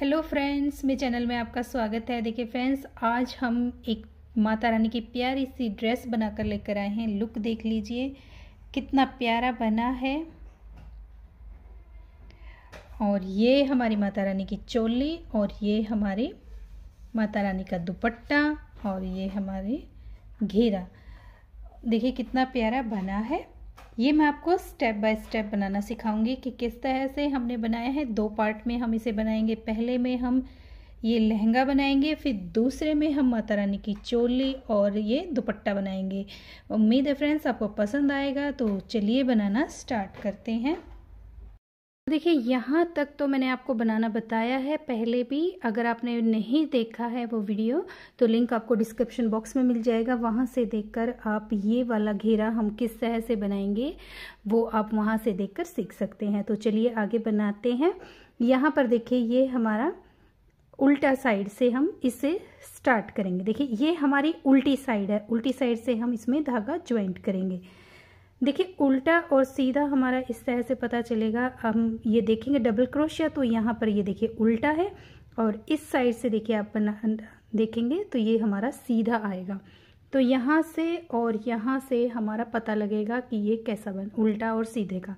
hello friends मेरे channel में आपका स्वागत है देखिए फ्रेंड्स आज हम एक माता रानी की प्यारी सी ड्रेस बनाकर लेकर आए हैं लुक देख लीजिए कितना प्यारा बना है और ये हमारी माता रानी की चोली और ये हमारी माता रानी का दुपट्टा और ये हमारे घेरा देखिए कितना प्यारा बना है ये मैं आपको स्टेप बाय स्टेप बनाना सिखाऊंगी कि किस तरह से हमने बनाया है दो पार्ट में हम इसे बनाएंगे पहले में हम ये लहंगा बनाएंगे फिर दूसरे में हम माता रानी की चोली और ये दुपट्टा बनाएंगे उम्मीद है फ्रेंड्स आपको पसंद आएगा तो चलिए बनाना स्टार्ट करते हैं देखिए यहाँ तक तो मैंने आपको बनाना बताया है पहले भी अगर आपने नहीं देखा है वो वीडियो तो लिंक आपको डिस्क्रिप्शन बॉक्स में मिल जाएगा वहाँ से देखकर आप ये वाला घेरा हम किस तरह से बनाएंगे वो आप वहाँ से देखकर सीख सकते हैं तो चलिए आगे बनाते हैं यहाँ पर देखिए ये हमारा उल्टा साइड से हम इसे स्टार्ट करेंगे देखिए ये हमारी उल्टी साइड है उल्टी साइड से हम इसमें धागा ज्वाइंट करेंगे देखिए उल्टा और सीधा हमारा इस तरह से पता चलेगा हम ये देखेंगे डबल क्रोशिया तो यहाँ पर ये देखिए उल्टा है और इस साइड से देखिए आप बना देखेंगे तो ये हमारा सीधा आएगा तो यहाँ से और यहाँ से हमारा पता लगेगा कि ये कैसा बन उल्टा और सीधे का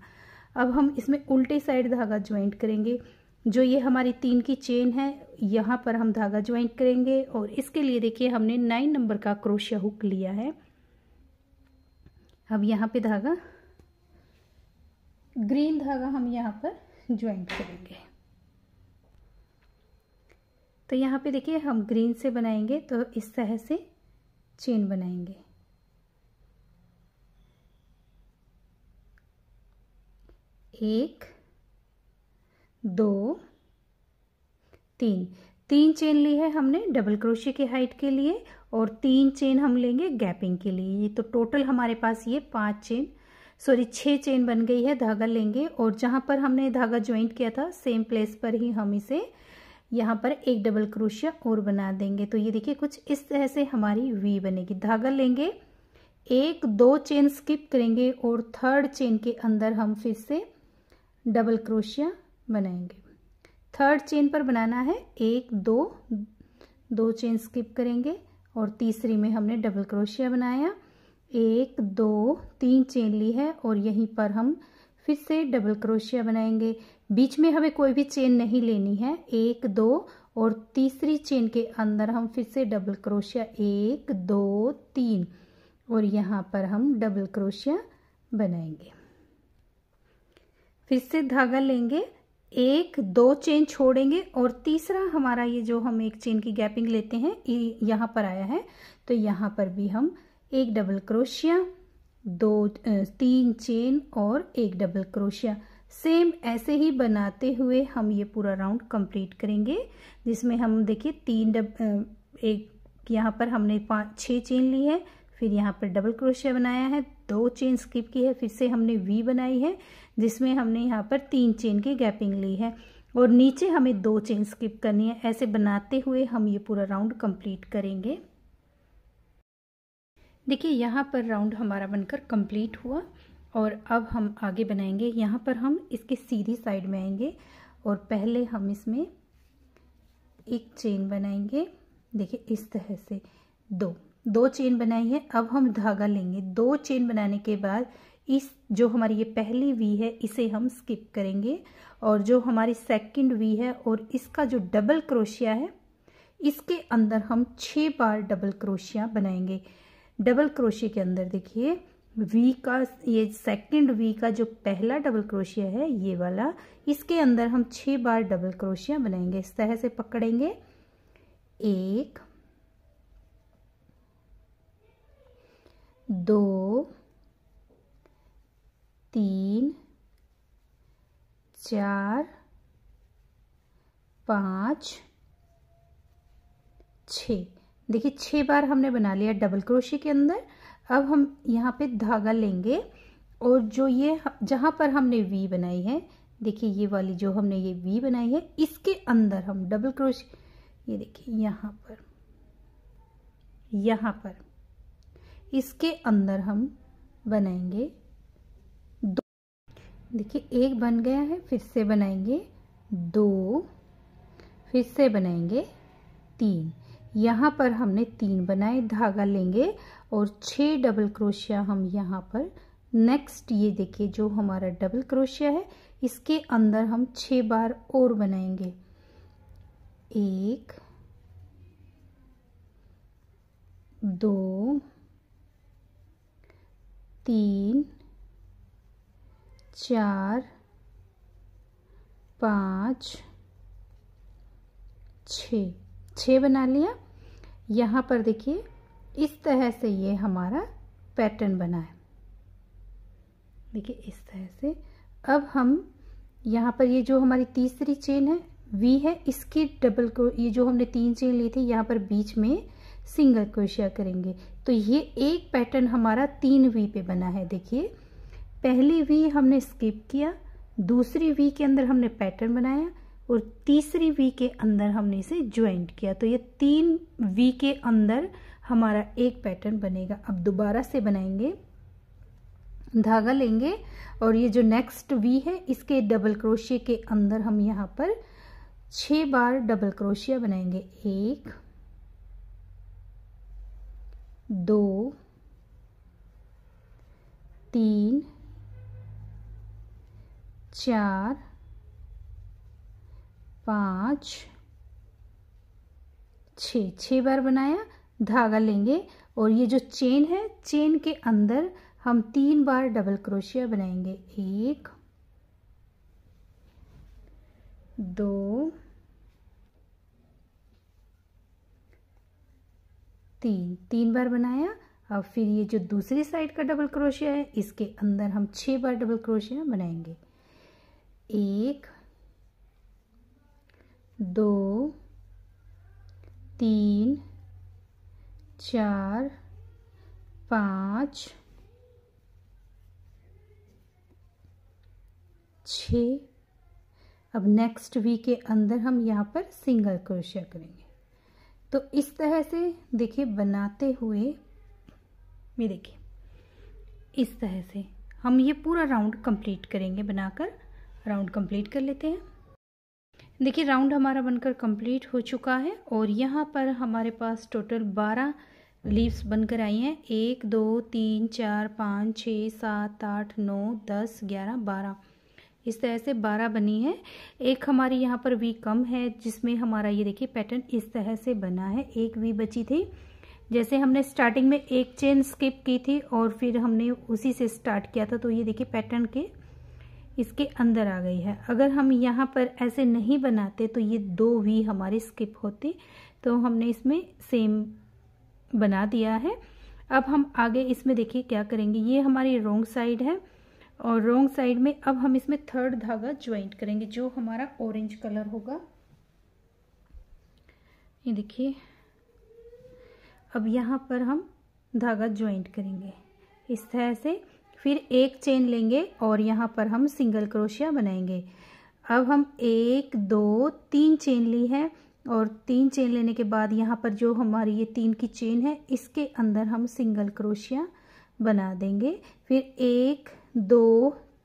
अब हम इसमें उल्टे साइड धागा ज्वाइंट करेंगे जो ये हमारी तीन की चेन है यहाँ पर हम धागा ज्वाइंट करेंगे और इसके लिए देखिए हमने नाइन नंबर का क्रोशिया हुक लिया है अब यहाँ पे धागा ग्रीन धागा हम यहाँ पर ज्वाइंट करेंगे तो यहाँ पे देखिए हम ग्रीन से बनाएंगे तो इस तरह से चेन बनाएंगे एक दो तीन तीन चेन ली है हमने डबल क्रोशे की हाइट के लिए और तीन चेन हम लेंगे गैपिंग के लिए ये तो टोटल हमारे पास ये पांच चेन सॉरी छह चेन बन गई है धागा लेंगे और जहां पर हमने धागा ज्वाइंट किया था सेम प्लेस पर ही हम इसे यहाँ पर एक डबल क्रोशिया और बना देंगे तो ये देखिए कुछ इस तरह से हमारी वी बनेगी धागा लेंगे एक दो चेन स्किप करेंगे और थर्ड चेन के अंदर हम फिर से डबल क्रोशिया बनाएंगे थर्ड चेन पर बनाना है एक दो दो चेन स्किप करेंगे और तीसरी में हमने डबल क्रोशिया बनाया एक दो तीन चेन ली है और यहीं पर हम फिर से डबल क्रोशिया बनाएंगे बीच में हमें कोई भी चेन नहीं लेनी है एक दो और तीसरी चेन के अंदर हम फिर से डबल क्रोशिया एक दो तीन और यहाँ पर हम डबल क्रोशिया बनाएंगे फिर से धागा लेंगे एक दो चेन छोड़ेंगे और तीसरा हमारा ये जो हम एक चेन की गैपिंग लेते हैं यहाँ पर आया है तो यहाँ पर भी हम एक डबल क्रोशिया दो तीन चेन और एक डबल क्रोशिया सेम ऐसे ही बनाते हुए हम ये पूरा राउंड कंप्लीट करेंगे जिसमें हम देखिए तीन डब एक यहाँ पर हमने पाँच छः चेन ली है फिर यहाँ पर डबल क्रोशिया बनाया है दो चेन स्किप की है फिर से हमने वी बनाई है जिसमें हमने यहाँ पर तीन चेन की गैपिंग ली है और नीचे हमें दो चेन स्किप करनी है ऐसे बनाते हुए हम ये पूरा राउंड कंप्लीट करेंगे देखिए यहाँ पर राउंड हमारा बनकर कंप्लीट हुआ और अब हम आगे बनाएंगे यहाँ पर हम इसके सीधी साइड में आएंगे और पहले हम इसमें एक चेन बनाएंगे देखिए इस तरह से दो दो चेन बनाई है अब हम धागा लेंगे दो चेन बनाने के बाद इस जो हमारी ये पहली वी है इसे हम स्किप करेंगे और जो हमारी सेकंड वी है और इसका जो डबल क्रोशिया है इसके अंदर हम छः बार डबल क्रोशिया बनाएंगे डबल क्रोशिया के अंदर देखिए वी का ये सेकंड वी का जो पहला डबल क्रोशिया है ये वाला इसके अंदर हम छः बार डबल क्रोशिया बनाएंगे इस तरह से पकड़ेंगे एक दो चार पाँच छ देखिए छः बार हमने बना लिया डबल क्रोशी के अंदर अब हम यहाँ पे धागा लेंगे और जो ये जहाँ पर हमने वी बनाई है देखिए ये वाली जो हमने ये वी बनाई है इसके अंदर हम डबल क्रोशी ये देखिए यहाँ पर यहाँ पर इसके अंदर हम बनाएंगे देखिए एक बन गया है फिर से बनाएंगे दो फिर से बनाएंगे तीन यहाँ पर हमने तीन बनाए धागा लेंगे और छह डबल क्रोशिया हम यहाँ पर नेक्स्ट ये देखिए जो हमारा डबल क्रोशिया है इसके अंदर हम छह बार और बनाएंगे एक दो तीन चार पाँच छ छ बना लिया यहाँ पर देखिए इस तरह से ये हमारा पैटर्न बना है देखिए इस तरह से अब हम यहाँ पर ये जो हमारी तीसरी चेन है वी है इसके डबल को ये जो हमने तीन चेन ली थी यहाँ पर बीच में सिंगल क्रोशिया करेंगे तो ये एक पैटर्न हमारा तीन वी पे बना है देखिए पहली वी हमने स्किप किया दूसरी वी के अंदर हमने पैटर्न बनाया और तीसरी वी के अंदर हमने इसे ज्वाइंट किया तो ये तीन वी के अंदर हमारा एक पैटर्न बनेगा अब दोबारा से बनाएंगे धागा लेंगे और ये जो नेक्स्ट वी है इसके डबल क्रोशिया के अंदर हम यहाँ पर छः बार डबल क्रोशिया बनाएंगे एक दो तीन चार पाँच छ छः बार बनाया धागा लेंगे और ये जो चेन है चेन के अंदर हम तीन बार डबल क्रोशिया बनाएंगे एक दो तीन तीन बार बनाया और फिर ये जो दूसरी साइड का डबल क्रोशिया है इसके अंदर हम छः बार डबल क्रोशिया बनाएंगे एक दो तीन चार पाँच छ अब नेक्स्ट वी के अंदर हम यहाँ पर सिंगल क्रोशिया करेंगे तो इस तरह से देखिए बनाते हुए ये देखिए इस तरह से हम ये पूरा राउंड कंप्लीट करेंगे बनाकर राउंड कंप्लीट कर लेते हैं देखिए राउंड हमारा बनकर कंप्लीट हो चुका है और यहाँ पर हमारे पास टोटल बारह लीव्स बनकर आई हैं एक दो तीन चार पाँच छः सात आठ नौ दस ग्यारह बारह इस तरह से बारह बनी है एक हमारी यहाँ पर वी कम है जिसमें हमारा ये देखिए पैटर्न इस तरह से बना है एक वी बची थी जैसे हमने स्टार्टिंग में एक चेन स्किप की थी और फिर हमने उसी से स्टार्ट किया था तो ये देखिए पैटर्न के इसके अंदर आ गई है अगर हम यहाँ पर ऐसे नहीं बनाते तो ये दो वी हमारे स्किप होती तो हमने इसमें सेम बना दिया है अब हम आगे इसमें देखिए क्या करेंगे ये हमारी रोंग साइड है और रोंग साइड में अब हम इसमें थर्ड धागा ज्वाइंट करेंगे जो हमारा ऑरेंज कलर होगा ये देखिए अब यहाँ पर हम धागा ज्वाइंट करेंगे इस तरह से फिर एक चेन लेंगे और यहाँ पर हम सिंगल क्रोशिया बनाएंगे अब हम एक दो तीन चेन ली है और तीन चेन लेने के बाद यहाँ पर जो हमारी ये तीन की चेन है इसके अंदर हम सिंगल क्रोशिया बना देंगे फिर एक दो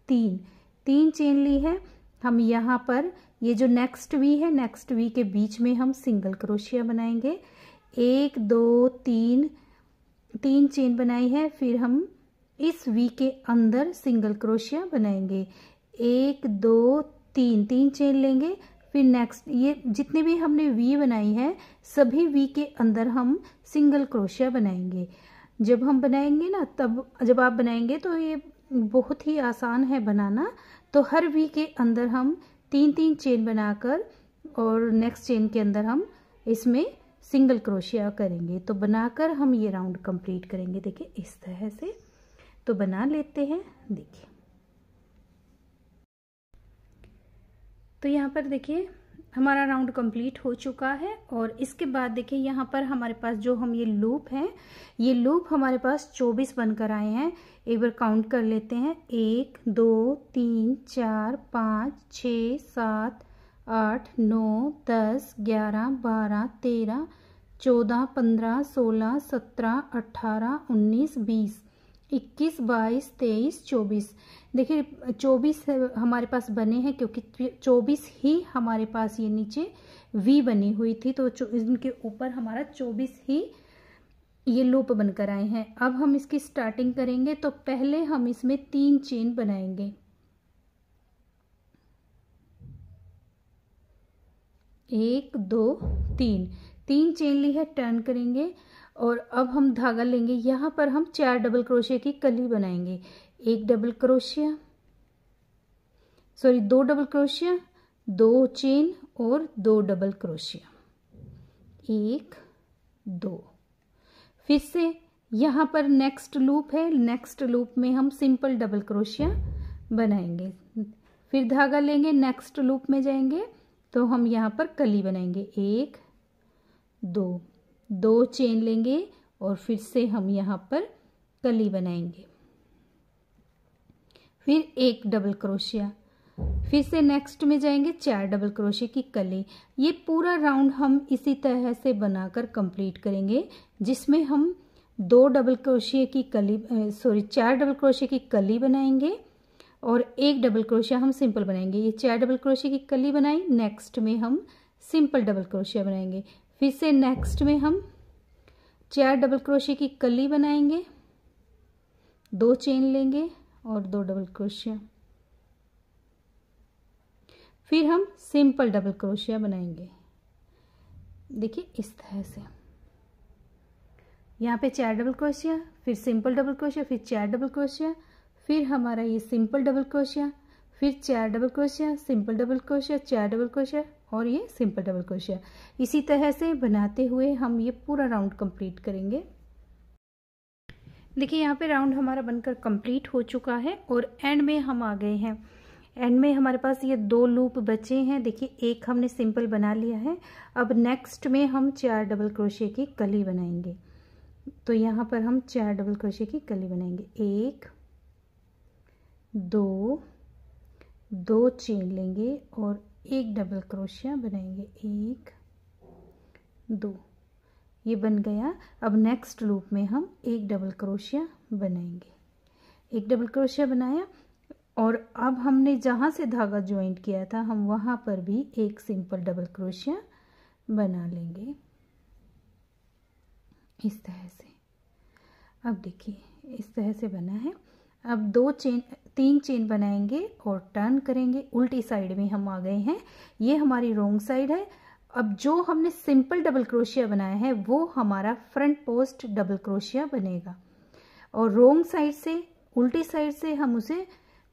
तीन तीन चेन ली है हम यहाँ पर ये जो नेक्स्ट वी है नेक्स्ट वी के बीच में हम सिंगल क्रोशिया बनाएंगे एक दो तीन तीन चेन बनाई है फिर हम इस वी के अंदर सिंगल क्रोशिया बनाएंगे एक दो तीन तीन चेन लेंगे फिर नेक्स्ट ये जितने भी हमने वी बनाई है सभी वी के अंदर हम सिंगल क्रोशिया बनाएंगे जब हम बनाएंगे ना तब जब आप बनाएंगे तो ये बहुत ही आसान है बनाना तो हर वी के अंदर हम तीन तीन चेन बनाकर और नेक्स्ट चेन के अंदर हम इसमें सिंगल क्रोशिया करेंगे तो बनाकर हम ये राउंड कंप्लीट करेंगे देखिए इस तरह से तो बना लेते हैं देखिए तो यहाँ पर देखिए हमारा राउंड कंप्लीट हो चुका है और इसके बाद देखिए यहाँ पर हमारे पास जो हम ये लूप हैं ये लूप हमारे पास 24 बनकर आए हैं एक बार काउंट कर लेते हैं एक दो तीन चार पाँच छ सात आठ नौ दस ग्यारह बारह तेरह चौदह पंद्रह सोलह सत्रह अट्ठारह उन्नीस बीस इक्कीस बाईस तेईस चौबीस देखिए चौबीस हमारे पास बने हैं क्योंकि चौबीस ही हमारे पास ये नीचे वी बनी हुई थी तो इनके ऊपर हमारा चौबीस ही ये लूप बनकर आए हैं अब हम इसकी स्टार्टिंग करेंगे तो पहले हम इसमें तीन चेन बनाएंगे एक दो तीन तीन चेन ली है टर्न करेंगे और अब हम धागा लेंगे यहाँ पर हम चार डबल क्रोशे की कली बनाएंगे एक डबल क्रोशिया सॉरी दो डबल क्रोशिया दो चेन और दो डबल क्रोशिया एक दो फिर से यहाँ पर नेक्स्ट लूप है नेक्स्ट लूप में हम सिंपल डबल क्रोशिया बनाएंगे फिर धागा लेंगे नेक्स्ट लूप में जाएंगे तो हम यहाँ पर कली बनाएंगे एक दो दो चेन लेंगे और फिर से हम यहाँ पर कली बनाएंगे फिर एक डबल क्रोशिया फिर से नेक्स्ट में जाएंगे चार डबल क्रोशे की कली ये पूरा राउंड हम इसी तरह से बनाकर कंप्लीट करेंगे जिसमें हम दो डबल क्रोशिया की कली सॉरी चार डबल क्रोशिया की कली बनाएंगे और एक डबल क्रोशिया हम सिंपल बनाएंगे ये चार डबल क्रोशिया की कली बनाई नेक्स्ट में हम सिंपल डबल क्रोशिया बनाएंगे फिर से नेक्स्ट में हम चार डबल क्रोशे की कली बनाएंगे दो चेन लेंगे और दो डबल क्रोशिया फिर हम सिंपल डबल क्रोशिया बनाएंगे देखिए इस तरह से यहाँ पे चार डबल क्रोशिया फिर सिंपल डबल क्रोशिया फिर चार डबल क्रोशिया फिर हमारा ये सिंपल डबल क्रोशिया फिर चार double crochet simple double crochet चार डबल क्रोशिया और ये सिंपल डबल क्रोशिया इसी तरह से बनाते हुए हम ये पूरा राउंड कंप्लीट करेंगे देखिए यहाँ पे राउंड हमारा बनकर कंप्लीट हो चुका है और एंड में हम आ गए हैं एंड में हमारे पास ये दो लूप बचे हैं देखिए एक हमने सिंपल बना लिया है अब नेक्स्ट में हम चार डबल क्रोशे की कली बनाएंगे तो यहाँ पर हम चार डबल क्रोशे की कली बनाएंगे एक दो दो चेन लेंगे और एक डबल क्रोशिया बनाएंगे एक दो ये बन गया अब नेक्स्ट लूप में हम एक डबल क्रोशिया बनाएंगे एक डबल क्रोशिया बनाया और अब हमने जहाँ से धागा ज्वाइंट किया था हम वहाँ पर भी एक सिंपल डबल क्रोशिया बना लेंगे इस तरह से अब देखिए इस तरह से बना है अब दो चेन तीन चेन बनाएंगे और टर्न करेंगे उल्टी साइड में हम आ गए हैं ये हमारी रोंग साइड है अब जो हमने सिंपल डबल क्रोशिया बनाया है वो हमारा फ्रंट पोस्ट डबल क्रोशिया बनेगा और रोंग साइड से उल्टी साइड से हम उसे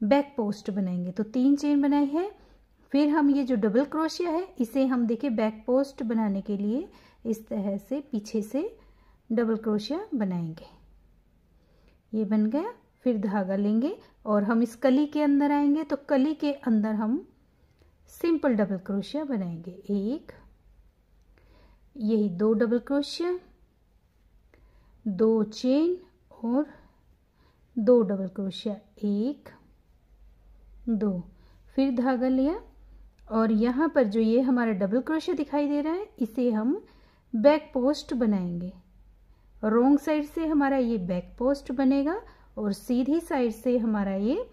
बैक पोस्ट बनाएंगे तो तीन चेन बनाई है फिर हम ये जो डबल क्रोशिया है इसे हम देखें बैक पोस्ट बनाने के लिए इस तरह से पीछे से डबल क्रोशिया बनाएंगे ये बन गया फिर धागा लेंगे और हम इस कली के अंदर आएंगे तो कली के अंदर हम सिंपल डबल क्रोशिया बनाएंगे एक यही दो डबल क्रोशिया दो चेन और दो डबल क्रोशिया एक दो फिर धागा लिया और यहाँ पर जो ये हमारा डबल क्रोशिया दिखाई दे रहा है इसे हम बैक पोस्ट बनाएंगे रोंग साइड से हमारा ये बैक पोस्ट बनेगा और सीधी साइड से हमारा ये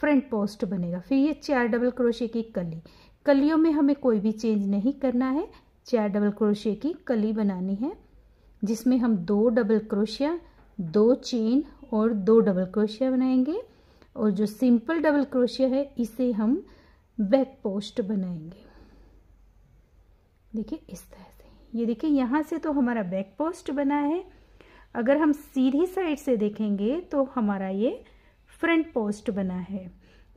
फ्रंट पोस्ट बनेगा फिर ये चार डबल क्रोशे की कली कलियों में हमें कोई भी चेंज नहीं करना है चार डबल क्रोशे की कली बनानी है जिसमें हम दो डबल क्रोशिया दो चेन और दो डबल क्रोशिया बनाएंगे और जो सिंपल डबल क्रोशिया है इसे हम बैक पोस्ट बनाएंगे देखिए इस तरह से ये देखिए यहाँ से तो हमारा बैक पोस्ट बना है अगर हम सीधी साइड से देखेंगे तो हमारा ये फ्रंट पोस्ट बना है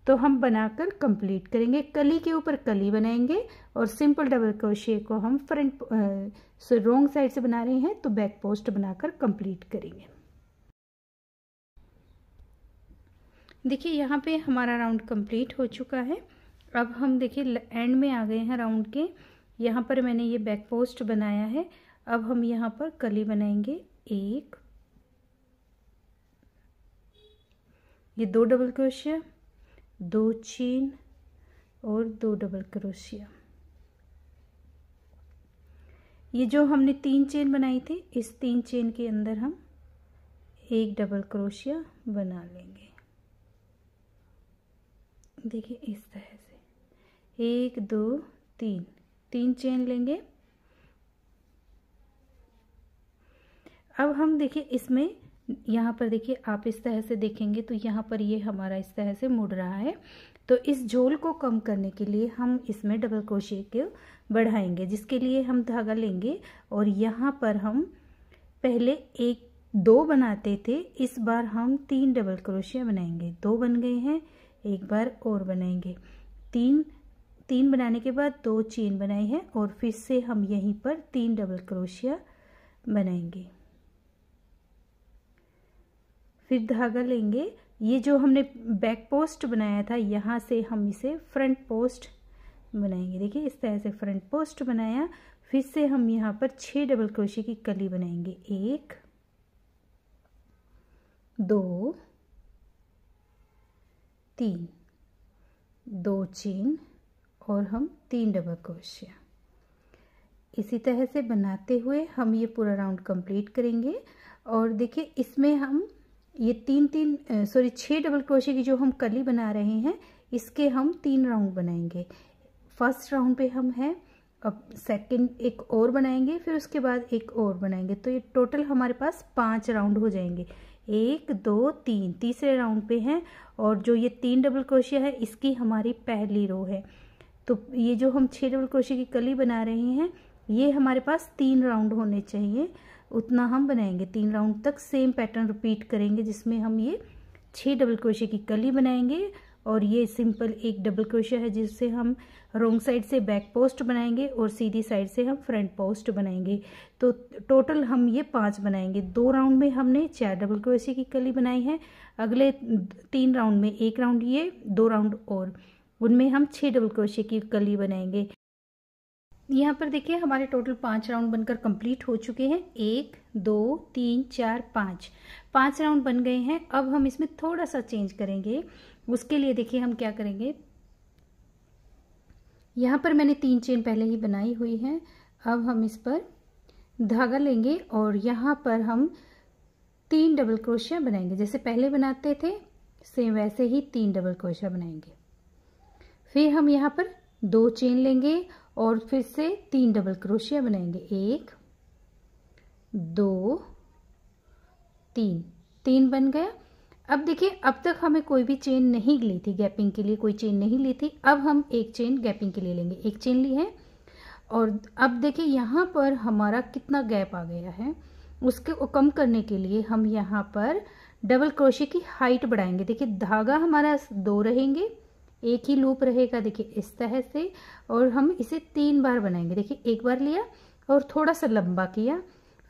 तो हम बनाकर कंप्लीट करेंगे कली के ऊपर कली बनाएंगे और सिंपल डबल क्रोशिए को हम फ्रंट सो रोंग साइड से बना रहे हैं तो बैक पोस्ट बनाकर कंप्लीट करेंगे देखिए यहाँ पे हमारा राउंड कंप्लीट हो चुका है अब हम देखिए एंड में आ गए हैं राउंड के यहाँ पर मैंने ये बैक पोस्ट बनाया है अब हम यहाँ पर कली बनाएंगे एक ये दो डबल क्रोशिया दो चेन और दो डबल क्रोशिया ये जो हमने तीन चेन बनाई थी इस तीन चेन के अंदर हम एक डबल क्रोशिया बना लेंगे देखिए इस तरह से एक दो तीन तीन चेन लेंगे अब हम देखिए इसमें यहाँ पर देखिए आप इस तरह से देखेंगे तो यहाँ पर ये हमारा इस तरह से मुड़ रहा है तो इस झोल को कम करने के लिए हम इसमें डबल क्रोशिया को बढ़ाएंगे जिसके लिए हम धागा लेंगे और यहाँ पर हम पहले एक दो बनाते थे इस बार हम तीन डबल क्रोशिया बनाएंगे दो बन गए हैं एक बार और बनाएंगे तीन तीन बनाने के बाद दो चेन बनाई है और फिर से हम यहीं पर तीन डबल क्रोशिया बनाएंगे फिर धागा लेंगे ये जो हमने बैक पोस्ट बनाया था यहाँ से हम इसे फ्रंट पोस्ट बनाएंगे देखिए इस तरह से फ्रंट पोस्ट बनाया फिर से हम यहाँ पर छः डबल क्रोशे की कली बनाएंगे एक दो तीन दो चेन और हम तीन डबल क्रोशिया इसी तरह से बनाते हुए हम ये पूरा राउंड कंप्लीट करेंगे और देखिए इसमें हम ये तीन तीन सॉरी छः डबल क्रोशे की जो हम कली बना रहे हैं इसके हम तीन राउंड बनाएंगे फर्स्ट राउंड पे हम हैं अब सेकंड एक और बनाएंगे फिर उसके बाद एक और बनाएंगे तो ये टोटल हमारे पास पांच राउंड हो जाएंगे एक दो तीन तीसरे राउंड पे हैं और जो ये तीन डबल क्रोशिया है इसकी हमारी पहली रो है तो ये जो हम छः डबल क्रोशिया की कली बना रहे हैं ये हमारे पास तीन राउंड होने चाहिए उतना हम बनाएंगे तीन राउंड तक सेम पैटर्न रिपीट करेंगे जिसमें हम ये छः डबल क्रोशे की कली बनाएंगे और ये सिंपल एक डबल क्रोशे है जिससे हम रोंग साइड से बैक पोस्ट बनाएंगे और सीधी साइड से हम फ्रंट पोस्ट बनाएंगे तो टोटल हम ये पांच बनाएंगे दो राउंड में हमने चार डबल क्रोशे की कली बनाई है अगले तीन राउंड में एक राउंड ये दो राउंड और उनमें हम छः डबल क्रोशे की कली बनाएंगे यहाँ पर देखिए हमारे टोटल पांच राउंड बनकर कंप्लीट हो चुके हैं एक दो तीन चार पाँच पांच राउंड बन गए हैं अब हम इसमें थोड़ा सा चेंज करेंगे उसके लिए देखिए हम क्या करेंगे यहाँ पर मैंने तीन चेन पहले ही बनाई हुई है अब हम इस पर धागा लेंगे और यहाँ पर हम तीन डबल क्रोशिया बनाएंगे जैसे पहले बनाते थे सेम वैसे ही तीन डबल क्रोशिया बनाएंगे फिर हम यहाँ पर दो चेन लेंगे और फिर से तीन डबल क्रोशिया बनाएंगे एक दो तीन तीन बन गया अब देखिए अब तक हमें कोई भी चेन नहीं ली थी गैपिंग के लिए कोई चेन नहीं ली थी अब हम एक चेन गैपिंग के लिए लेंगे एक चेन ली है और अब देखिए यहाँ पर हमारा कितना गैप आ गया है उसके को कम करने के लिए हम यहाँ पर डबल क्रोशे की हाइट बढ़ाएंगे देखिए धागा हमारा दो रहेंगे एक ही लूप रहेगा देखिए इस तरह से और हम इसे तीन बार बनाएंगे देखिए एक बार लिया और थोड़ा सा लंबा किया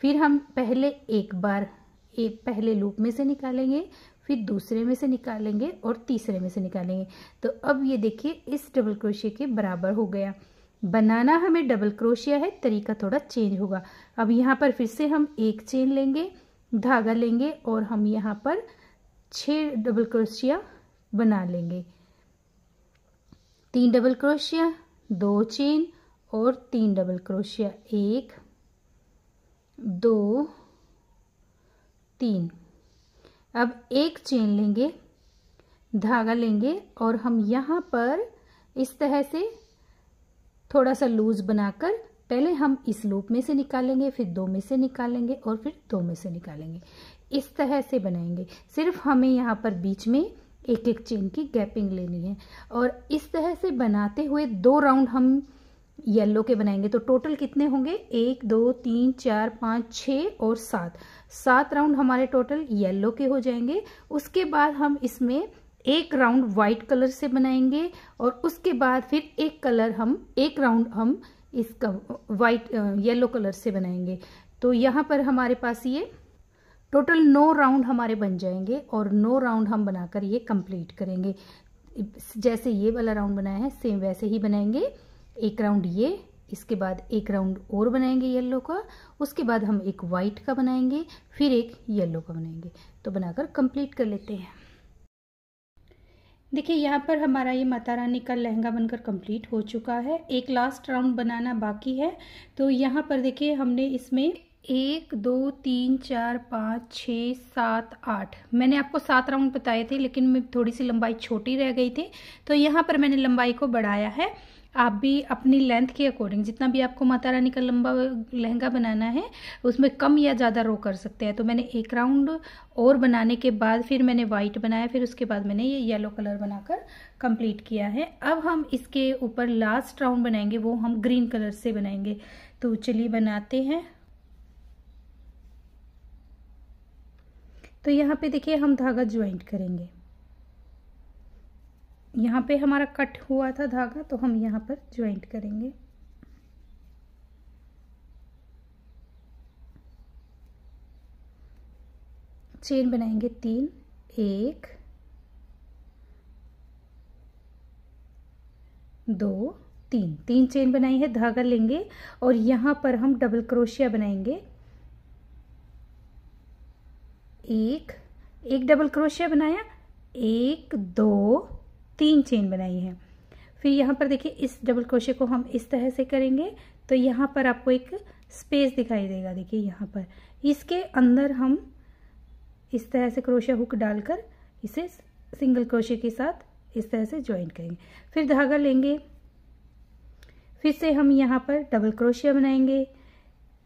फिर हम पहले एक बार एक पहले लूप में से निकालेंगे फिर दूसरे में से निकालेंगे और तीसरे में से निकालेंगे तो अब ये देखिए इस डबल क्रोशिया के बराबर हो गया बनाना हमें डबल क्रोशिया है तरीका थोड़ा चेंज होगा अब यहाँ पर फिर से हम एक चेन लेंगे धागा लेंगे और हम यहाँ पर छह डबल क्रोशिया बना लेंगे तीन डबल क्रोशिया दो चेन और तीन डबल क्रोशिया एक दो तीन अब एक चेन लेंगे धागा लेंगे और हम यहाँ पर इस तरह से थोड़ा सा लूज बनाकर पहले हम इस लूप में से निकालेंगे फिर दो में से निकालेंगे और फिर दो में से निकालेंगे इस तरह से बनाएंगे सिर्फ हमें यहाँ पर बीच में एक एक चेन की गैपिंग लेनी है और इस तरह से बनाते हुए दो राउंड हम येलो के बनाएंगे तो टोटल कितने होंगे एक दो तीन चार पाँच छः और सात सात राउंड हमारे टोटल येलो के हो जाएंगे उसके बाद हम इसमें एक राउंड वाइट कलर से बनाएंगे और उसके बाद फिर एक कलर हम एक राउंड हम इसका वाइट येलो कलर से बनाएंगे तो यहाँ पर हमारे पास ये टोटल नौ राउंड हमारे बन जाएंगे और नौ राउंड हम बनाकर ये कंप्लीट करेंगे जैसे ये वाला राउंड बनाया है सेम वैसे ही बनाएंगे एक राउंड ये इसके बाद एक राउंड और बनाएंगे येलो का उसके बाद हम एक वाइट का बनाएंगे फिर एक येलो का बनाएंगे तो बनाकर कंप्लीट कर लेते हैं देखिए यहाँ पर हमारा ये माता रानी का लहंगा बनकर कंप्लीट हो चुका है एक लास्ट राउंड बनाना बाकी है तो यहाँ पर देखिए हमने इसमें एक दो तीन चार पाँच छः सात आठ मैंने आपको सात राउंड बताए थे लेकिन मैं थोड़ी सी लंबाई छोटी रह गई थी तो यहाँ पर मैंने लंबाई को बढ़ाया है आप भी अपनी लेंथ के अकॉर्डिंग जितना भी आपको माता रानी का लंबा लहंगा बनाना है उसमें कम या ज़्यादा रो कर सकते हैं तो मैंने एक राउंड और बनाने के बाद फिर मैंने वाइट बनाया फिर उसके बाद मैंने ये येलो कलर बनाकर कंप्लीट किया है अब हम इसके ऊपर लास्ट राउंड बनाएंगे वो हम ग्रीन कलर से बनाएंगे तो चलिए बनाते हैं तो यहाँ पे देखिए हम धागा ज्वाइंट करेंगे यहाँ पे हमारा कट हुआ था धागा तो हम यहाँ पर ज्वाइंट करेंगे चेन बनाएंगे तीन एक दो तीन तीन चेन बनाई है धागा लेंगे और यहाँ पर हम डबल क्रोशिया बनाएंगे एक एक डबल क्रोशिया बनाया एक दो तीन चेन बनाई है फिर यहाँ पर देखिए इस डबल क्रोशे को हम इस तरह से करेंगे तो यहाँ पर आपको एक स्पेस दिखाई देगा देखिए यहाँ पर इसके अंदर हम इस तरह से क्रोशिया हुक डालकर इसे सिंगल क्रोशे के साथ इस तरह से ज्वाइन करेंगे फिर धागा लेंगे फिर से हम यहाँ पर डबल क्रोशिया बनाएंगे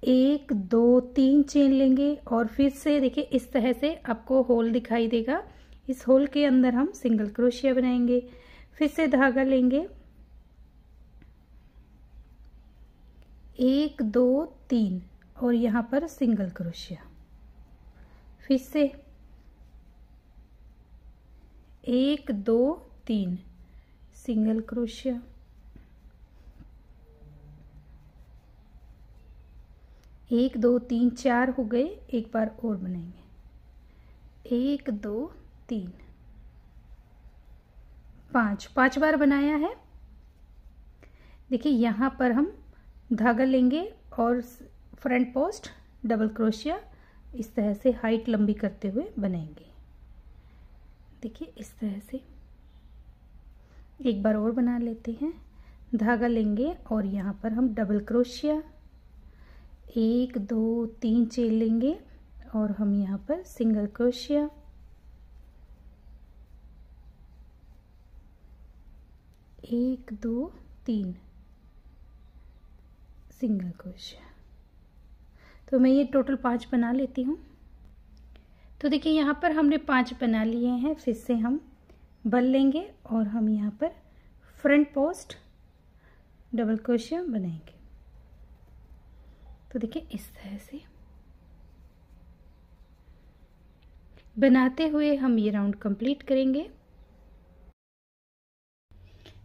एक दो तीन चेन लेंगे और फिर से देखिए इस तरह से आपको होल दिखाई देगा इस होल के अंदर हम सिंगल क्रोशिया बनाएंगे फिर से धागा लेंगे एक दो तीन और यहाँ पर सिंगल क्रोशिया फिर से एक दो तीन सिंगल क्रोशिया एक दो तीन चार हो गए एक बार और बनाएंगे एक दो तीन पाँच पाँच बार बनाया है देखिए यहाँ पर हम धागा लेंगे और फ्रंट पोस्ट डबल क्रोशिया इस तरह से हाइट लंबी करते हुए बनाएंगे देखिए इस तरह से एक बार और बना लेते हैं धागा लेंगे और यहाँ पर हम डबल क्रोशिया एक दो तीन चेन लेंगे और हम यहाँ पर सिंगल क्रोशिया एक दो तीन सिंगल क्रोशिया तो मैं ये टोटल पांच बना लेती हूँ तो देखिए यहाँ पर हमने पांच बना लिए हैं फिर से हम बल लेंगे और हम यहाँ पर फ्रंट पोस्ट डबल क्रोशिया बनाएंगे तो देखिए इस तरह से बनाते हुए हम ये राउंड कंप्लीट करेंगे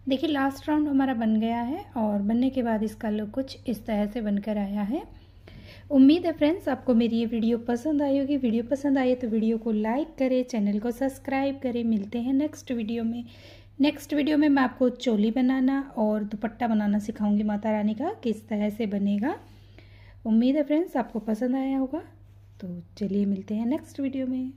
देखिए लास्ट राउंड हमारा बन गया है और बनने के बाद इसका लुक कुछ इस तरह से बनकर आया है उम्मीद है फ्रेंड्स आपको मेरी ये वीडियो पसंद आई होगी वीडियो पसंद आई तो वीडियो को लाइक करें चैनल को सब्सक्राइब करें मिलते हैं नेक्स्ट वीडियो में नेक्स्ट वीडियो में मैं आपको चोली बनाना और दुपट्टा बनाना सिखाऊंगी माता रानी का किस तरह से बनेगा उम्मीद है फ्रेंड्स आपको पसंद आया होगा तो चलिए मिलते हैं नेक्स्ट वीडियो में